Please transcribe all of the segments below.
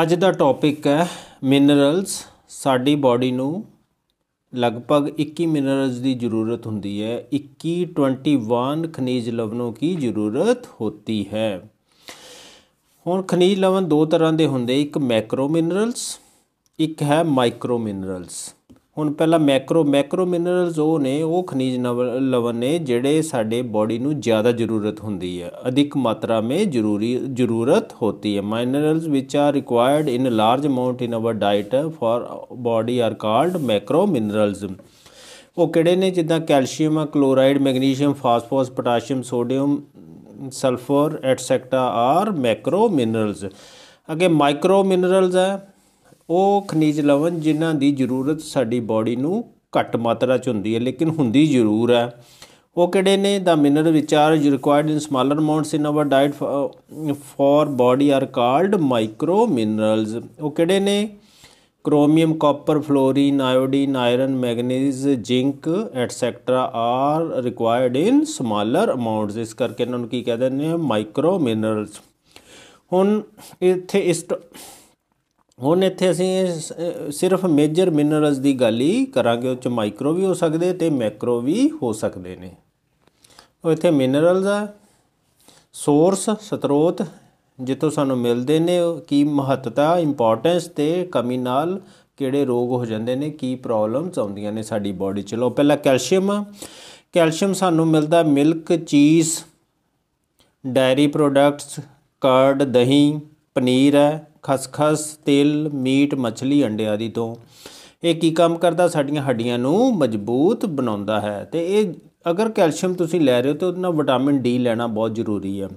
ਅੱਜ ਦਾ ਟੌਪਿਕ ਹੈ ਮਿਨਰਲਸ ਸਾਡੀ ਬਾਡੀ ਨੂੰ ਲਗਭਗ 21 ਮਿਨਰਲਸ ਦੀ ਜ਼ਰੂਰਤ ਹੁੰਦੀ ਹੈ 21 21 ਖਣਿਜ ਲਵਣੋਂ ਕੀ ਜ਼ਰੂਰਤ ਹੁੰਦੀ ਹੈ ਹੁਣ ਖਣਿਜ ਲਵਣ ਦੋ ਤਰ੍ਹਾਂ ਦੇ ਹੁੰਦੇ ਇੱਕ ਮੈਕਰੋ ਮਿਨਰਲਸ ਇੱਕ ਹੈ ਮਾਈਕਰੋ ਮਿਨਰਲਸ ਹੁਣ ਪਹਿਲਾਂ ਮੈਕਰੋ ਮੈਕਰੋ ਮਿਨਰਲਸ ਉਹ ਨੇ ਉਹ ਖਣਿਜ ਲਵਣ ਨੇ ਜਿਹੜੇ ਸਾਡੇ ਬਾਡੀ ਨੂੰ ਜ਼ਿਆਦਾ ਜ਼ਰੂਰਤ ਹੁੰਦੀ ਹੈ ਅਧਿਕ ਮਾਤਰਾ ਮੇ ਜ਼ਰੂਰੀ ਜ਼ਰੂਰਤ ਹੁੰਦੀ ਹੈ minerals which are required in large amount in our diet for body are called macro minerals ਉਹ ਕਿਹੜੇ ਨੇ ਜਿੱਦਾਂ calcium chloride magnesium phosphorus potassium sodium sulphur etcetera are macro minerals ਅਗੇ ਮਾਈਕਰੋ ਮਿਨਰਲਸ ਹੈ ਉਹ ਖਣਿਜ ਲਵਣ ਜਿਨ੍ਹਾਂ ਦੀ ਜ਼ਰੂਰਤ ਸਾਡੀ ਬਾਡੀ ਨੂੰ ਘੱਟ ਮਾਤਰਾ 'ਚ ਹੁੰਦੀ ਹੈ ਲੇਕਿਨ ਹੁੰਦੀ ਜ਼ਰੂਰ ਹੈ ਉਹ ਕਿਹੜੇ ਨੇ ਦਾ ਮਿਨਰਲ ਵਿਚਾਰ are required in smaller amounts in our diet for body are called micro minerals ਉਹ ਕਿਹੜੇ ਨੇ chromium copper fluorine iodine iron manganese zinc etcetera are required in smaller amounts ਇਸ ਕਰਕੇ ਇਹਨਾਂ ਨੂੰ ਕੀ ਕਹਿੰਦੇ ਨੇ ਮਾਈਕਰੋ ਮਿਨਰਲਸ ਹੁਣ ਇੱਥੇ ਇਸ ਹੁਣ ਇੱਥੇ ਅਸੀਂ ਸਿਰਫ ਮੇਜਰ ਮਿਨਰਲਸ ਦੀ ਗੱਲ ਹੀ ਕਰਾਂਗੇ ਉਹ ਚ ਮਾਈਕਰੋ ਵੀ ਹੋ ਸਕਦੇ ਤੇ ਮੈਕਰੋ ਵੀ ਹੋ ਸਕਦੇ ਨੇ ਉਹ ਇੱਥੇ ਮਿਨਰਲਸ ਆ ਸੋਰਸ ਸਰੋਤ ਜਿੱਥੋਂ ਸਾਨੂੰ ਮਿਲਦੇ ਨੇ ਕੀ ਮਹੱਤਤਾ ਇੰਪੋਰਟੈਂਸ ਤੇ ਕਮੀ ਨਾਲ ਕਿਹੜੇ ਰੋਗ ਹੋ ਜਾਂਦੇ ਨੇ ਕੀ ਪ੍ਰੋਬਲਮਸ ਆਉਂਦੀਆਂ ਨੇ ਸਾਡੀ ਬਾਡੀ ਚ ਲੋ ਪਹਿਲਾਂ ਕੈਲਸ਼ੀਅਮ ਕੈਲਸ਼ੀਅਮ ਸਾਨੂੰ ਮਿਲਦਾ ਮਿਲਕ ਚੀਜ਼ ਡੈਰੀ ਪ੍ਰੋਡਕਟਸ ਕਰਡ ਦਹੀਂ ਪਨੀਰ ਹੈ ਖਸਖਸ ਤੇਲ ਮੀਟ ਮੱਛਲੀ ਅੰਡੇ ਆਦਿ ਤੋਂ ਇਹ ਕੀ ਕੰਮ ਕਰਦਾ ਸਾਡੀਆਂ ਹੱਡੀਆਂ ਨੂੰ ਮਜ਼ਬੂਤ ਬਣਾਉਂਦਾ ਹੈ ਤੇ ਇਹ ਅਗਰ ਕੈਲਸ਼ੀਅਮ ਤੁਸੀਂ ਲੈ ਰਹੇ ਹੋ ਤੇ ਉਹਦੇ ਨਾਲ ਵਿਟਾਮਿਨ ਡੀ ਲੈਣਾ ਬਹੁਤ ਜ਼ਰੂਰੀ ਹੈ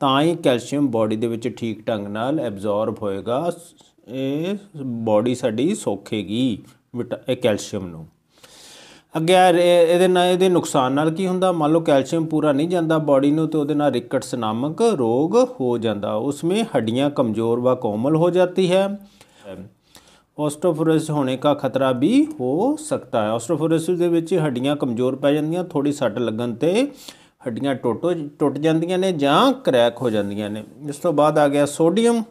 ਤਾਂ ਹੀ ਕੈਲਸ਼ੀਅਮ ਬਾਡੀ ਦੇ ਵਿੱਚ ਠੀਕ ਢੰਗ ਨਾਲ ਐਬਜ਼ੌਰਬ ਹੋਏਗਾ ਇਹ ਬਾਡੀ ਸਾਡੀ ਸੋਖੇਗੀ ਇਹ ਕੈਲਸ਼ੀਅਮ ਨੂੰ ਅੱਗੇ ਇਹਦੇ ਨਾਲ ਇਹਦੇ ਨੁਕਸਾਨ ਨਾਲ ਕੀ ਹੁੰਦਾ ਮੰਨ ਲਓ ਕੈਲਸ਼ੀਅਮ ਪੂਰਾ ਨਹੀਂ ਜਾਂਦਾ ਬਾਡੀ ਨੂੰ ਤੇ ਉਹਦੇ ਨਾਲ ਰਿਕਟਸ ਨਾਮਕ ਰੋਗ ਹੋ ਜਾਂਦਾ ਉਸਮੇ ਹੱਡੀਆਂ ਕਮਜ਼ੋਰ ਵਾ ਕੋਮਲ ਹੋ ਜਾਂਦੀ ਹੈ ਆਸਟੋਫੋਰਸ ਹੋਣੇ ਦਾ ਖਤਰਾ ਵੀ ਹੋ ਸਕਦਾ ਹੈ ਆਸਟੋਫੋਰਸ ਦੇ ਵਿੱਚ ਹੱਡੀਆਂ ਕਮਜ਼ੋਰ ਪੈ ਜਾਂਦੀਆਂ ਥੋੜੀ ਸੱਟ ਲੱਗਣ ਤੇ ਹੱਡੀਆਂ ਟੁੱਟ ਟੁੱਟ ਜਾਂਦੀਆਂ ਨੇ ਜਾਂ ਕ੍ਰੈਕ ਹੋ ਜਾਂਦੀਆਂ ਨੇ ਇਸ ਤੋਂ ਬਾਅਦ ਆ ਗਿਆ ਸੋਡੀਅਮ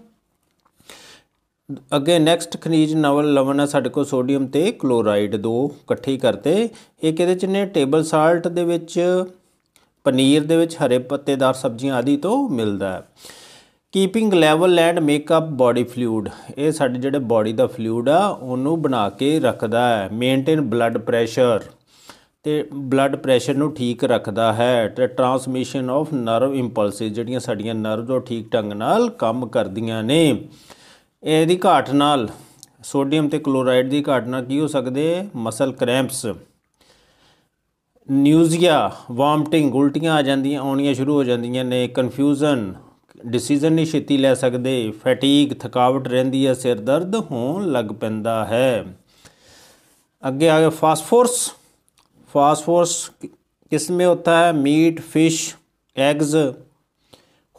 ਅੱਗੇ ਨੈਕਸਟ ਖਣੀਜ ਨਵਲ ਲਵਣ ਆ ਸਾਡੇ ਕੋਲ ਸੋਡੀਅਮ ਤੇ ਕਲੋਰਾਈਡ ਦੋ ਇਕੱਠੇ ਕਰਤੇ ਇਹ ਕਿਹਦੇ ਚ ਨੇ ਟੇਬਲ ਸਾਲਟ ਦੇ ਵਿੱਚ ਪਨੀਰ ਦੇ ਵਿੱਚ ਹਰੇ ਪੱਤੇਦਾਰ ਸਬਜ਼ੀਆਂ ਆਦੀ ਤੋਂ ਮਿਲਦਾ ਹੈ keeping level and make up body fluid ਇਹ ਸਾਡੇ ਜਿਹੜੇ ਬਾਡੀ ਦਾ ਫਲੂਇਡ ਆ ਉਹਨੂੰ ਬਣਾ ਕੇ ਰੱਖਦਾ ਹੈ ਮੇਨਟੇਨ ਬਲੱਡ ਪ੍ਰੈਸ਼ਰ ਤੇ ਬਲੱਡ ਪ੍ਰੈਸ਼ਰ ਨੂੰ ਠੀਕ ਰੱਖਦਾ ਹੈ ਤੇ ਆਫ ਨਰਵ ਇੰਪਲਸਸ ਜਿਹੜੀਆਂ ਸਾਡੀਆਂ ਨਰਵ ਜੋ ਠੀਕ ਢੰਗ ਨਾਲ ਕੰਮ ਕਰਦੀਆਂ ਨੇ ਇਹਦੀ ਘਾਟ ਨਾਲ ਸੋਡੀਅਮ ਤੇ ਕਲੋਰਾਈਡ ਦੀ ਘਾਟ ਨਾਲ ਕੀ ਹੋ ਸਕਦੇ ਮਸਲ ਕ੍ਰੈਂਪਸ ਨਿਊਜ਼ੀਆ ਵਾਮਟਿੰਗ ਉਲਟੀਆਂ ਆ ਜਾਂਦੀਆਂ ਆਉਣੀਆਂ ਸ਼ੁਰੂ ਹੋ ਜਾਂਦੀਆਂ ਨੇ ਕਨਫਿਊਜ਼ਨ ਡਿਸੀਜਨ ਨਹੀਂ ਛੇਤੀ ਲੈ ਸਕਦੇ ਫੈਟੀਗ ਥਕਾਵਟ ਰਹਿੰਦੀ ਹੈ ਸਿਰ ਦਰਦ ਹੋਣ ਲੱਗ ਪੈਂਦਾ ਹੈ ਅੱਗੇ ਆ ਗਿਆ ਫਾਸਫੋਰਸ ਫਾਸਫੋਰਸ ਕਿਸ ਵਿੱਚ ਹੁੰਦਾ ਹੈ meat fish eggs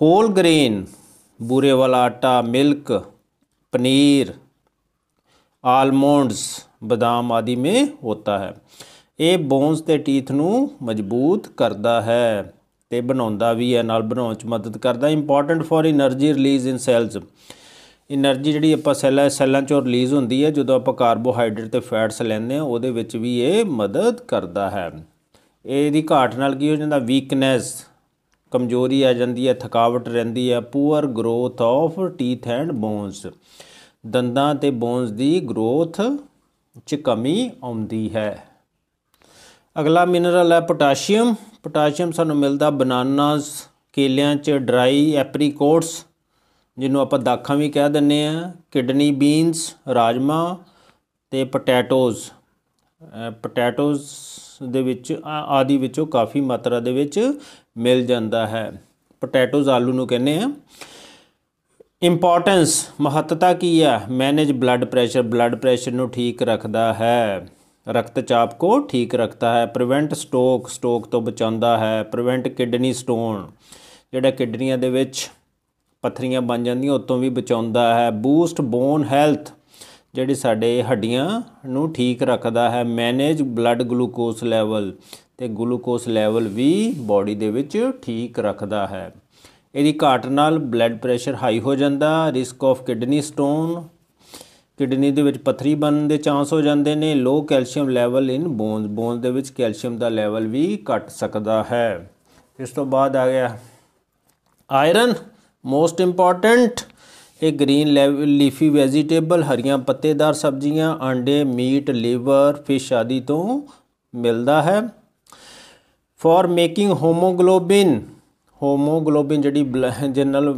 whole grain ਬੂਰੇ ਵਾਲਾ ਆਟਾ ਮਿਲਕ ਪਨੀਰ ਆਲਮੰਡਸ ਬਦਾਮ ਆਦਿ ਮੇ ਹੋਤਾ ਹੈ ਇਹ ਬੋਨਸ ਤੇ ਟੀਥ ਨੂੰ ਮਜ਼ਬੂਤ ਕਰਦਾ ਹੈ ਤੇ ਬਣਾਉਂਦਾ ਵੀ ਹੈ ਨਾਲ ਬਣਾਉਣ ਚ ਮਦਦ ਕਰਦਾ important for energy release in cells energy ਜਿਹੜੀ ਆਪਾਂ ਸੈੱਲਾਂ ਸੈੱਲਾਂ ਚੋਂ ਰਿਲੀਜ਼ ਹੁੰਦੀ ਹੈ ਜਦੋਂ ਆਪਾਂ ਕਾਰਬੋਹਾਈਡਰੇਟ ਤੇ ਫੈਟਸ ਲੈਂਦੇ ਆ ਉਹਦੇ ਵਿੱਚ ਵੀ ਇਹ ਮਦਦ ਕਰਦਾ ਹੈ ਇਹਦੀ ਘਾਟ ਨਾਲ ਕੀ ਹੋ ਜਾਂਦਾ ਵੀਕਨੈਸ ਕਮਜ਼ੋਰੀ ਆ ਜਾਂਦੀ ਹੈ ਥਕਾਵਟ ਰਹਿੰਦੀ ਹੈ poor growth of teeth and bones ਦੰਦਾਂ ਤੇ ਬੋਨਸ ਦੀ ਗਰੋਥ ਚ ਕਮੀ ਆਉਂਦੀ ਹੈ ਅਗਲਾ ਮਿਨਰਲ ਹੈ ਪੋਟਾਸ਼ੀਅਮ ਪੋਟਾਸ਼ੀਅਮ ਸਾਨੂੰ ਮਿਲਦਾ ਬਨਾਨਾਸ ਕੇਲਿਆਂ ਚ ਡਰਾਈ ਐਪਰੀਕੋਟਸ ਜਿਹਨੂੰ ਆਪਾਂ ਦਾਖਾਂ ਵੀ ਕਹਿ ਦਿੰਨੇ ਆ ਕਿਡਨੀ ਬੀਨਸ ਰਾਜਮਾ ਤੇ ਪੋਟੈਟੋਜ਼ ਪੋਟੈਟੋਜ਼ ਦੇ ਵਿੱਚ ਆਦੀ ਵਿੱਚੋਂ ਕਾਫੀ ਮਾਤਰਾ ਦੇ ਵਿੱਚ ਮਿਲ ਜਾਂਦਾ ਹੈ ਪੋਟੈਟੋਜ਼ ਆਲੂ ਨੂੰ ਕਹਿੰਦੇ ਆ ਇੰਪੋਰਟੈਂਸ ਮਹੱਤਤਾ ਕੀ ਹੈ manage blood pressure blood pressure ਨੂੰ ਠੀਕ ਰੱਖਦਾ ਹੈ ਚਾਪ ਕੋ ਠੀਕ ਰੱਖਦਾ ਹੈ ਪ੍ਰੀਵੈਂਟ ਸਟੋਕ ਸਟੋਕ ਤੋਂ ਬਚਾਉਂਦਾ ਹੈ ਪ੍ਰੀਵੈਂਟ ਕਿਡਨੀ ਸਟੋਨ ਜਿਹੜਾ ਕਿਡਨੀਆਂ ਦੇ ਵਿੱਚ ਪੱਥਰੀਆਂ ਬਣ ਜਾਂਦੀਆਂ ਉਤੋਂ ਵੀ ਬਚਾਉਂਦਾ ਹੈ ਬੂਸਟ ਬੋਨ ਹੈਲਥ ਜਿਹੜੇ ਸਾਡੇ ਹੱਡੀਆਂ ਨੂੰ ਠੀਕ ਰੱਖਦਾ ਹੈ ਮੈਨੇਜ ਬਲੱਡ ਗਲੂਕੋਸ ਲੈਵਲ ਤੇ ਗਲੂਕੋਸ ਲੈਵਲ ਵੀ ਬਾਡੀ ਦੇ ਵਿੱਚ ਠੀਕ ਰੱਖਦਾ ਹੈ ਇਹਦੀ ਘਾਟ ਨਾਲ ਬਲੱਡ ਪ੍ਰੈਸ਼ਰ ਹਾਈ ਹੋ ਜਾਂਦਾ risk of kidney stone kidney ਦੇ ਵਿੱਚ ਪਥਰੀ ਬਣਨ ਦੇ ਚਾਂਸ ਹੋ ਜਾਂਦੇ ਨੇ low calcium level in bones bones ਦੇ ਵਿੱਚ ਕੈਲਸ਼ੀਅਮ ਦਾ ਲੈਵਲ ਵੀ ਘਟ ਸਕਦਾ ਹੈ ਇਸ ਤੋਂ ਬਾਅਦ ਆ ਗਿਆ ਆਇਰਨ ਮੋਸਟ ਇੰਪੋਰਟੈਂਟ ਇਹ ਗ੍ਰੀਨ ਲੀਫੀ ਵੈਜੀਟੇਬਲ ਹਰੀਆਂ ਪੱਤੇਦਾਰ ਸਬਜ਼ੀਆਂ ਆਂਡੇ ਮੀਟ ਲੀਵਰ ਫਿਸ਼ ਆਦਿ ਤੋਂ ਮਿਲਦਾ ਹੈ ਫॉर ਮੇਕਿੰਗ ਹੋਮੋਗਲੋਬਿਨ ਹੋਮੋਗਲੋਬਿਨ ਜਿਹੜੀ ਜਨਰਲ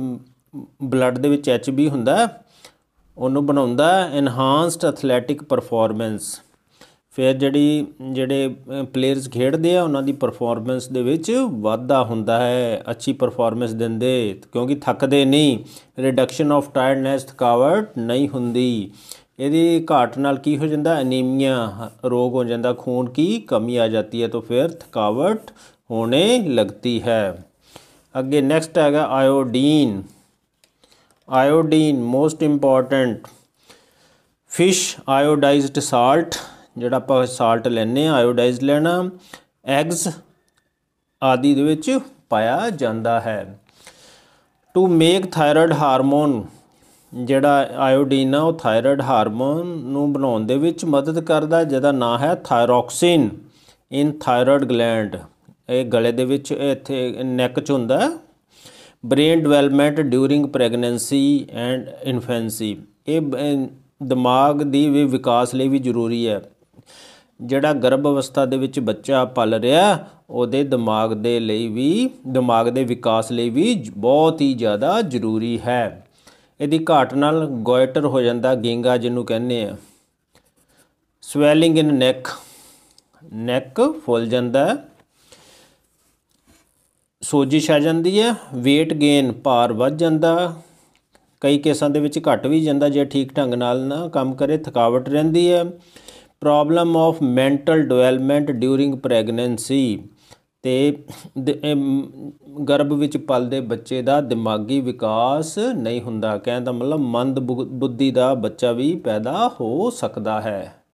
ਬਲੱਡ ਦੇ ਵਿੱਚ ਬੀ ਹੁੰਦਾ ਉਹਨੂੰ ਬਣਾਉਂਦਾ ਐਨਹਾਂਸਡ ਐਥਲੈਟਿਕ ਪਰਫਾਰਮੈਂਸ ਫਿਰ ਜਿਹੜੀ ਜਿਹੜੇ ਪਲੇਅਰਸ ਖੇਡਦੇ ਆ ਉਹਨਾਂ ਦੀ ਪਰਫਾਰਮੈਂਸ ਦੇ ਵਿੱਚ ਵਾਧਾ ਹੁੰਦਾ ਹੈ ਅੱਛੀ ਪਰਫਾਰਮੈਂਸ ਦਿੰਦੇ ਕਿਉਂਕਿ ਥੱਕਦੇ ਨਹੀਂ ਰਿਡਕਸ਼ਨ ਆਫ ਟਾਇਰਡਨੈਸ ਥਕਾਵਟ ਨਹੀਂ ਹੁੰਦੀ ਇਹਦੀ ਘਾਟ ਨਾਲ ਕੀ ਹੋ ਜਾਂਦਾ ਐਨੀਮੀਆ ਰੋਗ ਹੋ ਜਾਂਦਾ ਖੂਨ ਕੀ ਕਮੀ ਆ ਜਾਂਦੀ ਹੈ ਤਾਂ ਫਿਰ ਥਕਾਵਟ ਹੋਣੇ ਲੱਗਦੀ ਹੈ ਅੱਗੇ ਨੈਕਸਟ ਹੈਗਾ iodine iodine most important fish iodized salt ਜਿਹੜਾ ਆਪਾਂ ਸਾਲਟ ਲੈਨੇ ਆ ਆਇਓਡਾਈਜ਼ ਲੈਣਾ ਐਗਸ ਆਦੀ ਦੇ ਵਿੱਚ ਪਾਇਆ ਜਾਂਦਾ ਹੈ ਟੂ ਮੇਕ ਥਾਇਰਾਇਡ ਹਾਰਮੋਨ ਜਿਹੜਾ ਆਇਓਡੀਨ ਆ ਉਹ ਥਾਇਰਾਇਡ ਹਾਰਮੋਨ ਨੂੰ ਬਣਾਉਣ ਦੇ ਵਿੱਚ ਮਦਦ ਕਰਦਾ ਜਿਹਦਾ ਨਾਂ ਹੈ ਥਾਇਰੋਕਸਿਨ ਇਨ ਥਾਇਰਾਇਡ ਗਲੈਂਡ ਇਹ ਗਲੇ ਦੇ ਵਿੱਚ ਇੱਥੇ ਨੈਕ 'ਚ ਹੁੰਦਾ brain development during pregnancy and infancy ਇਹ ਦਿਮਾਗ ਦੀ ਵੀ ਵਿਕਾਸ ਲਈ ਵੀ ਜ਼ਰੂਰੀ ਹੈ ਜਿਹੜਾ ਗਰਭ ਅਵਸਥਾ ਦੇ ਵਿੱਚ ਬੱਚਾ ਪਲ ਰਿਹਾ ਉਹਦੇ ਦਿਮਾਗ ਦੇ ਲਈ ਵੀ ਦਿਮਾਗ ਦੇ ਵਿਕਾਸ ਲਈ ਵੀ ਬਹੁਤ ਹੀ ਜ਼ਿਆਦਾ ਜ਼ਰੂਰੀ ਹੈ ਇਹਦੀ ਘਾਟ ਨਾਲ ਗੋਇਟਰ ਹੋ ਜਾਂਦਾ ਗਿੰਗਾ ਜਿਹਨੂੰ ਕਹਿੰਦੇ ਆ ਸਵੈਲਿੰਗ ਇਨ ਨੈਕ ਨੈਕ ਫੁੱਲ ਜਾਂਦਾ ਸੋਜਿਸ਼ ਆ ਜਾਂਦੀ ਹੈ weight gain ਭਾਰ ਵੱਧ ਜਾਂਦਾ ਕਈ ਕੇਸਾਂ ਦੇ ਵਿੱਚ ਘਟ ਵੀ ਜਾਂਦਾ ਜੇ ਠੀਕ ਢੰਗ ਨਾਲ ਨਾ ਕੰਮ ਕਰੇ ਥਕਾਵਟ ਰਹਿੰਦੀ ਹੈ problem of mental development during pregnancy ਤੇ ਗਰਭ ਵਿੱਚ ਪਲਦੇ ਬੱਚੇ ਦਾ ਦਿਮਾਗੀ ਵਿਕਾਸ ਨਹੀਂ ਹੁੰਦਾ ਕਹਿੰਦਾ ਮਤਲਬ ਮੰਦ ਬੁੱਧੀ ਦਾ ਬੱਚਾ ਵੀ ਪੈਦਾ ਹੋ ਸਕਦਾ ਹੈ